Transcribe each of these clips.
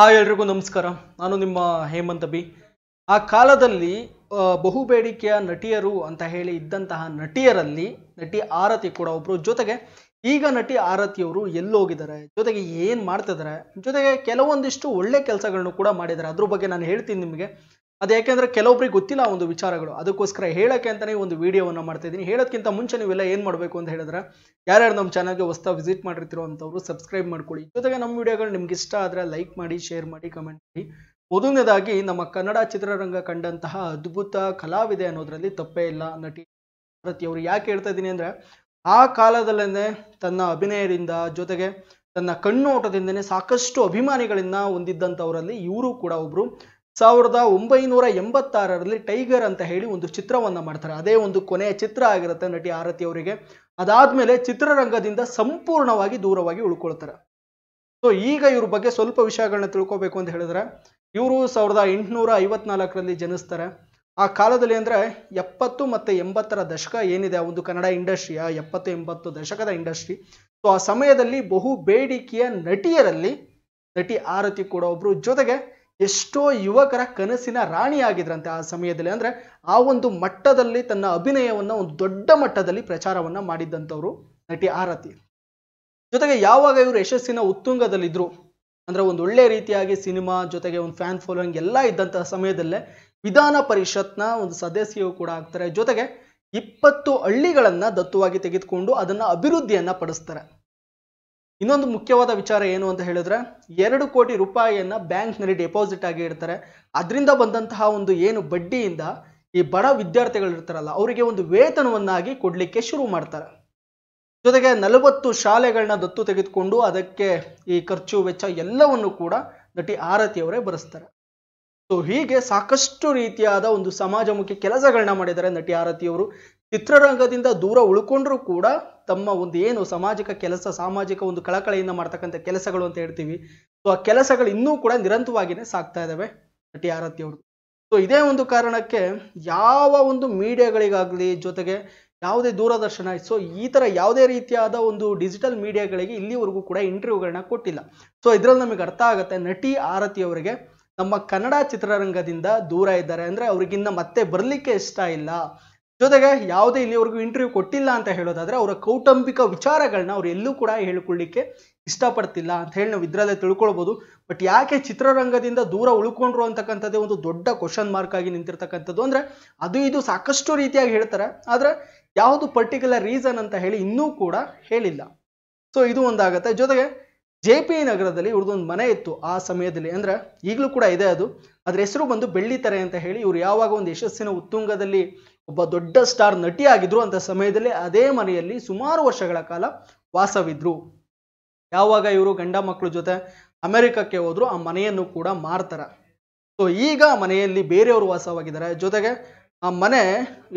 ಹಾ ಎಲ್ರಿಗೂ ನಮಸ್ಕಾರ ನಾನು ನಿಮ್ಮ ಹೇಮಂತ ಬಿ ಆ ಕಾಲದಲ್ಲಿ ಬಹು ಬೇಡಿಕೆಯ ನಟಿಯರು ಅಂತ ಹೇಳಿ ಇದ್ದಂತಹ ನಟಿಯರಲ್ಲಿ ನಟಿ ಆರತಿ ಕೂಡ ಒಬ್ರು ಜೊತೆಗೆ ಈಗ ನಟಿ ಆರತಿಯವರು ಎಲ್ಲೋಗಿದ್ದಾರೆ ಜೊತೆಗೆ ಏನು ಮಾಡ್ತಿದ್ದಾರೆ ಜೊತೆಗೆ ಕೆಲವೊಂದಿಷ್ಟು ಒಳ್ಳೆ ಕೆಲಸಗಳನ್ನು ಕೂಡ ಮಾಡಿದ್ದಾರೆ ಅದ್ರ ಬಗ್ಗೆ ನಾನು ಹೇಳ್ತೀನಿ ನಿಮಗೆ ಅದು ಯಾಕೆಂದ್ರೆ ಕೆಲವೊಬ್ರಿಗೆ ಗೊತ್ತಿಲ್ಲ ಒಂದು ವಿಚಾರಗಳು ಅದಕ್ಕೋಸ್ಕರ ಹೇಳೋಕ್ಕೆ ಅಂತಲೇ ಒಂದು ವಿಡಿಯೋವನ್ನು ಮಾಡ್ತಾ ಇದ್ದೀನಿ ಹೇಳೋದಕ್ಕಿಂತ ಮುಂಚೆ ನೀವೆಲ್ಲ ಏನು ಮಾಡಬೇಕು ಅಂತ ಹೇಳಿದ್ರೆ ಯಾರ್ಯಾರು ನಮ್ಮ ಚಾನಲ್ಗೆ ಹೊಸ ವಿಸಿಟ್ ಮಾಡಿರ್ತಿರೋ ಅಂಥವ್ರು ಸಬ್ಸ್ಕ್ರೈಬ್ ಮಾಡ್ಕೊಳ್ಳಿ ಜೊತೆಗೆ ನಮ್ಮ ವಿಡಿಯೋಗಳು ನಿಮ್ಗೆ ಇಷ್ಟ ಆದರೆ ಲೈಕ್ ಮಾಡಿ ಶೇರ್ ಮಾಡಿ ಕಮೆಂಟ್ ಮಾಡಿ ಮೊದಲನೇದಾಗಿ ನಮ್ಮ ಕನ್ನಡ ಚಿತ್ರರಂಗ ಕಂಡಂತಹ ಅದ್ಭುತ ಕಲಾವಿದೆ ಅನ್ನೋದರಲ್ಲಿ ತಪ್ಪೇ ಇಲ್ಲ ನಟಿ ಭಾರತಿಯವರು ಯಾಕೆ ಹೇಳ್ತಾ ಇದ್ದೀನಿ ಅಂದರೆ ಆ ಕಾಲದಲ್ಲೇ ತನ್ನ ಅಭಿನಯದಿಂದ ಜೊತೆಗೆ ತನ್ನ ಕಣ್ಣೋಟದಿಂದನೇ ಸಾಕಷ್ಟು ಅಭಿಮಾನಿಗಳನ್ನ ಹೊಂದಿದ್ದಂಥವರಲ್ಲಿ ಇವರು ಕೂಡ ಒಬ್ಬರು ಸಾವಿರದ ಒಂಬೈನೂರ ಎಂಬತ್ತಾರರಲ್ಲಿ ಟೈಗರ್ ಅಂತ ಹೇಳಿ ಒಂದು ಚಿತ್ರವನ್ನು ಮಾಡ್ತಾರೆ ಅದೇ ಒಂದು ಕೊನೆಯ ಚಿತ್ರ ಆಗಿರುತ್ತೆ ನಟಿ ಆರತಿ ಅವರಿಗೆ ಅದಾದ್ಮೇಲೆ ಚಿತ್ರರಂಗದಿಂದ ಸಂಪೂರ್ಣವಾಗಿ ದೂರವಾಗಿ ಉಳ್ಕೊಳ್ತಾರೆ ಸೊ ಈಗ ಇವ್ರ ಬಗ್ಗೆ ಸ್ವಲ್ಪ ವಿಷಯಗಳನ್ನ ತಿಳ್ಕೊಬೇಕು ಅಂತ ಹೇಳಿದ್ರೆ ಇವರು ಸಾವಿರದ ಎಂಟುನೂರ ಐವತ್ನಾಲ್ಕರಲ್ಲಿ ಜನಿಸ್ತಾರೆ ಆ ಕಾಲದಲ್ಲಿ ಅಂದರೆ ಎಪ್ಪತ್ತು ಮತ್ತು ಎಂಬತ್ತರ ದಶಕ ಏನಿದೆ ಆ ಒಂದು ಕನ್ನಡ ಇಂಡಸ್ಟ್ರಿ ಆ ಎಪ್ಪತ್ತು ಎಂಬತ್ತು ದಶಕದ ಇಂಡಸ್ಟ್ರಿ ಸೊ ಆ ಸಮಯದಲ್ಲಿ ಬಹು ಬೇಡಿಕೆಯ ನಟಿಯರಲ್ಲಿ ನಟಿ ಆರತಿ ಕೂಡ ಒಬ್ಬರು ಜೊತೆಗೆ ಎಷ್ಟೋ ಯುವಕರ ಕನಸಿನ ರಾಣಿ ಆಗಿದ್ರಂತೆ ಆ ಸಮಯದಲ್ಲಿ ಅಂದರೆ ಆ ಒಂದು ಮಟ್ಟದಲ್ಲಿ ತನ್ನ ಅಭಿನಯವನ್ನು ಒಂದು ದೊಡ್ಡ ಮಟ್ಟದಲ್ಲಿ ಪ್ರಚಾರವನ್ನು ಮಾಡಿದ್ದಂಥವ್ರು ನಟಿ ಆರತಿ ಜೊತೆಗೆ ಯಾವಾಗ ಇವರು ಯಶಸ್ಸಿನ ಉತ್ತುಂಗದಲ್ಲಿದ್ದರು ಅಂದರೆ ಒಂದು ಒಳ್ಳೆ ರೀತಿಯಾಗಿ ಸಿನಿಮಾ ಜೊತೆಗೆ ಒಂದು ಫ್ಯಾನ್ ಫಾಲೋಯಿಂಗ್ ಎಲ್ಲ ಇದ್ದಂತಹ ಸಮಯದಲ್ಲೇ ವಿಧಾನ ಪರಿಷತ್ನ ಒಂದು ಸದಸ್ಯರು ಕೂಡ ಆಗ್ತಾರೆ ಜೊತೆಗೆ ಇಪ್ಪತ್ತು ಹಳ್ಳಿಗಳನ್ನು ದತ್ತುವಾಗಿ ತೆಗೆದುಕೊಂಡು ಅದನ್ನು ಅಭಿವೃದ್ಧಿಯನ್ನು ಪಡಿಸ್ತಾರೆ ಇನ್ನೊಂದು ಮುಖ್ಯವಾದ ವಿಚಾರ ಏನು ಅಂತ ಹೇಳಿದ್ರೆ ಎರಡು ಕೋಟಿ ರೂಪಾಯಿಯನ್ನ ಬ್ಯಾಂಕ್ನಲ್ಲಿ ಡೆಪಾಸಿಟ್ ಆಗಿ ಇಡ್ತಾರೆ ಅದರಿಂದ ಬಂದಂತಹ ಒಂದು ಏನು ಬಡ್ಡಿಯಿಂದ ಈ ಬಡ ಇರ್ತಾರಲ್ಲ ಅವರಿಗೆ ಒಂದು ವೇತನವನ್ನಾಗಿ ಕೊಡಲಿಕ್ಕೆ ಶುರು ಮಾಡ್ತಾರೆ ಜೊತೆಗೆ ನಲವತ್ತು ಶಾಲೆಗಳನ್ನ ದತ್ತು ತೆಗೆದುಕೊಂಡು ಅದಕ್ಕೆ ಈ ಖರ್ಚು ವೆಚ್ಚ ಎಲ್ಲವನ್ನು ಕೂಡ ನಟಿ ಆರತಿ ಅವರೇ ಬರೆಸ್ತಾರೆ ಸೊ ಹೀಗೆ ಸಾಕಷ್ಟು ರೀತಿಯಾದ ಒಂದು ಸಮಾಜಮುಖಿ ಕೆಲಸಗಳನ್ನ ಮಾಡಿದ್ದಾರೆ ನಟಿ ಆರತಿಯವರು ಚಿತ್ರರಂಗದಿಂದ ದೂರ ಉಳ್ಕೊಂಡ್ರೂ ಕೂಡ ತಮ್ಮ ಒಂದು ಏನು ಸಾಮಾಜಿಕ ಕೆಲಸ ಸಾಮಾಜಿಕ ಒಂದು ಕಳಕಳಿಯಿಂದ ಮಾಡ್ತಕ್ಕಂಥ ಕೆಲಸಗಳು ಅಂತ ಹೇಳ್ತೀವಿ ಸೊ ಆ ಕೆಲಸಗಳು ಇನ್ನೂ ಕೂಡ ನಿರಂತರವಾಗಿನೇ ಸಾಕ್ತಾ ಇದ್ದಾವೆ ನಟಿ ಆರತಿ ಅವರು ಸೊ ಇದೇ ಒಂದು ಕಾರಣಕ್ಕೆ ಯಾವ ಒಂದು ಮೀಡಿಯಾಗಳಿಗಾಗಲಿ ಜೊತೆಗೆ ಯಾವುದೇ ದೂರದರ್ಶನ ಸೊ ಈ ಥರ ಯಾವುದೇ ರೀತಿಯಾದ ಒಂದು ಡಿಜಿಟಲ್ ಮೀಡಿಯಾಗಳಿಗೆ ಇಲ್ಲಿವರೆಗೂ ಕೂಡ ಇಂಟರ್ವ್ಯೂಗಳನ್ನ ಕೊಟ್ಟಿಲ್ಲ ಸೊ ಇದರಲ್ಲಿ ನಮಗೆ ಅರ್ಥ ಆಗುತ್ತೆ ನಟಿ ಆರತಿ ಅವರಿಗೆ ನಮ್ಮ ಕನ್ನಡ ಚಿತ್ರರಂಗದಿಂದ ದೂರ ಇದ್ದಾರೆ ಅಂದರೆ ಅವ್ರಿಗಿನ್ನ ಮತ್ತೆ ಬರಲಿಕ್ಕೆ ಇಷ್ಟ ಇಲ್ಲ ಜೊತೆಗೆ ಯಾವುದೇ ಇಲ್ಲಿವರೆಗೂ ಇಂಟರ್ವ್ಯೂ ಕೊಟ್ಟಿಲ್ಲ ಅಂತ ಹೇಳೋದಾದ್ರೆ ಅವರ ಕೌಟುಂಬಿಕ ವಿಚಾರಗಳನ್ನ ಅವ್ರು ಎಲ್ಲೂ ಕೂಡ ಹೇಳ್ಕೊಳ್ಳಿಕ್ಕೆ ಇಷ್ಟಪಡ್ತಿಲ್ಲ ಅಂತ ಹೇಳಿ ನಾವು ಇದರಲ್ಲೇ ತಿಳ್ಕೊಳ್ಬೋದು ಬಟ್ ಯಾಕೆ ಚಿತ್ರರಂಗದಿಂದ ದೂರ ಉಳ್ಕೊಂಡ್ರು ಅಂತಕ್ಕಂಥದ್ದೇ ಒಂದು ದೊಡ್ಡ ಕ್ವಶನ್ ಮಾರ್ಕ್ ಆಗಿ ನಿಂತಿರ್ತಕ್ಕಂಥದ್ದು ಅಂದರೆ ಅದು ಇದು ಸಾಕಷ್ಟು ರೀತಿಯಾಗಿ ಹೇಳ್ತಾರೆ ಆದರೆ ಯಾವುದು ಪರ್ಟಿಕ್ಯುಲರ್ ರೀಸನ್ ಅಂತ ಹೇಳಿ ಇನ್ನೂ ಕೂಡ ಹೇಳಿಲ್ಲ ಸೊ ಇದು ಒಂದಾಗತ್ತೆ ಜೊತೆಗೆ ಜೆ ಪಿ ನಗರದಲ್ಲಿ ಇವ್ರದ್ದೊಂದು ಮನೆ ಇತ್ತು ಆ ಸಮಯದಲ್ಲಿ ಅಂದ್ರೆ ಈಗಲೂ ಕೂಡ ಇದೆ ಅದು ಅದ್ರ ಹೆಸರು ಬಂದು ಬೆಳ್ಳಿತರೆ ಅಂತ ಹೇಳಿ ಇವ್ರು ಯಾವಾಗ ಒಂದು ಯಶಸ್ಸಿನ ಉತ್ತುಂಗದಲ್ಲಿ ಒಬ್ಬ ದೊಡ್ಡ ಸ್ಟಾರ್ ನಟಿ ಆಗಿದ್ರು ಅಂತ ಸಮಯದಲ್ಲಿ ಅದೇ ಮನೆಯಲ್ಲಿ ಸುಮಾರು ವರ್ಷಗಳ ಕಾಲ ವಾಸವಿದ್ರು ಯಾವಾಗ ಇವರು ಗಂಡ ಮಕ್ಕಳ ಜೊತೆ ಅಮೆರಿಕಕ್ಕೆ ಹೋದ್ರು ಆ ಮನೆಯನ್ನು ಕೂಡ ಮಾರ್ತಾರೆ ಸೊ ಈಗ ಮನೆಯಲ್ಲಿ ಬೇರೆಯವರು ವಾಸವಾಗಿದ್ದಾರೆ ಜೊತೆಗೆ ಆ ಮನೆ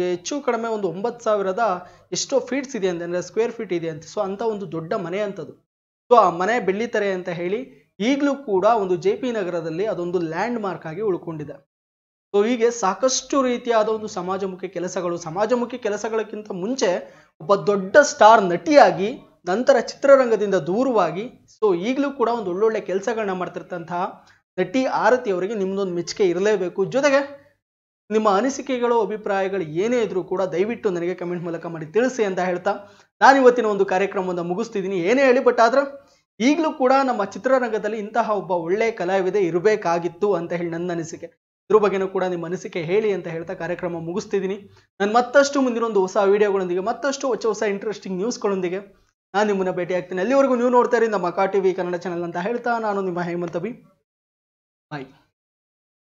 ಹೆಚ್ಚು ಕಡಿಮೆ ಒಂದು ಒಂಬತ್ತು ಸಾವಿರದ ಎಷ್ಟೋ ಫೀಟ್ಸ್ ಇದೆ ಅಂತಂದರೆ ಸ್ಕ್ವೇರ್ ಫೀಟ್ ಇದೆ ಅಂತ ಸೊ ಅಂತ ಒಂದು ದೊಡ್ಡ ಮನೆ ಅಂತದು ಸೊ ಆ ಮನೆ ಬೆಳ್ಳಿತರೆ ಅಂತ ಹೇಳಿ ಈಗಲೂ ಕೂಡ ಒಂದು ಜೆ ಪಿ ನಗರದಲ್ಲಿ ಅದೊಂದು ಲ್ಯಾಂಡ್ ಮಾರ್ಕ್ ಆಗಿ ಉಳ್ಕೊಂಡಿದೆ ಸೊ ಹೀಗೆ ಸಾಕಷ್ಟು ರೀತಿಯಾದ ಒಂದು ಸಮಾಜಮುಖಿ ಕೆಲಸಗಳು ಸಮಾಜಮುಖಿ ಕೆಲಸಗಳಕ್ಕಿಂತ ಮುಂಚೆ ಒಬ್ಬ ದೊಡ್ಡ ಸ್ಟಾರ್ ನಟಿಯಾಗಿ ನಂತರ ಚಿತ್ರರಂಗದಿಂದ ದೂರವಾಗಿ ಸೊ ಈಗಲೂ ಕೂಡ ಒಂದು ಒಳ್ಳೊಳ್ಳೆ ಕೆಲಸಗಳನ್ನ ಮಾಡ್ತಿರ್ತಂತಹ ನಟಿ ಆರತಿ ಅವರಿಗೆ ನಿಮ್ಮದೊಂದು ಮೆಚ್ಚುಗೆ ಇರಲೇಬೇಕು ಜೊತೆಗೆ ನಿಮ್ಮ ಅನಿಸಿಕೆಗಳು ಅಭಿಪ್ರಾಯಗಳು ಏನೇ ಇದ್ರೂ ಕೂಡ ದಯವಿಟ್ಟು ನನಗೆ ಕಮೆಂಟ್ ಮೂಲಕ ಮಾಡಿ ತಿಳಿಸಿ ಅಂತ ಹೇಳ್ತಾ ನಾನು ಇವತ್ತಿನ ಒಂದು ಕಾರ್ಯಕ್ರಮವನ್ನು ಮುಗಿಸ್ತಿದ್ದೀನಿ ಏನೇ ಹೇಳಿ ಬಟ್ ಆದ್ರೆ ಈಗಲೂ ಕೂಡ ನಮ್ಮ ಚಿತ್ರರಂಗದಲ್ಲಿ ಇಂತಹ ಒಬ್ಬ ಒಳ್ಳೆಯ ಕಲಾವಿದೆ ಇರಬೇಕಾಗಿತ್ತು ಅಂತ ಹೇಳಿ ನನ್ನ ಅನಿಸಿಕೆ ಇದ್ರ ಬಗ್ಗೆನೂ ಕೂಡ ನಿಮ್ಮ ಅನಿಸಿಕೆ ಹೇಳಿ ಅಂತ ಹೇಳ್ತಾ ಕಾರ್ಯಕ್ರಮ ಮುಗಿಸ್ತಿದ್ದೀನಿ ನಾನು ಮತ್ತಷ್ಟು ಮುಂದಿನ ಒಂದು ಹೊಸ ವಿಡಿಯೋಗಳೊಂದಿಗೆ ಮತ್ತಷ್ಟು ಹೊಸ ಹೊಸ ಇಂಟ್ರೆಸ್ಟಿಂಗ್ ನ್ಯೂಸ್ಗಳೊಂದಿಗೆ ನಾನು ನಿಮ್ಮನ್ನ ಭೇಟಿ ಆಗ್ತೀನಿ ಅಲ್ಲಿವರೆಗೂ ನೀವು ನೋಡ್ತಾ ಇರಿ ನಮ್ಮ ಟಿವಿ ಕನ್ನಡ ಚಾನಲ್ ಅಂತ ಹೇಳ್ತಾ ನಾನು ನಿಮ್ಮ ಹೇಮಂತ ಬಿ ಬಾಯ್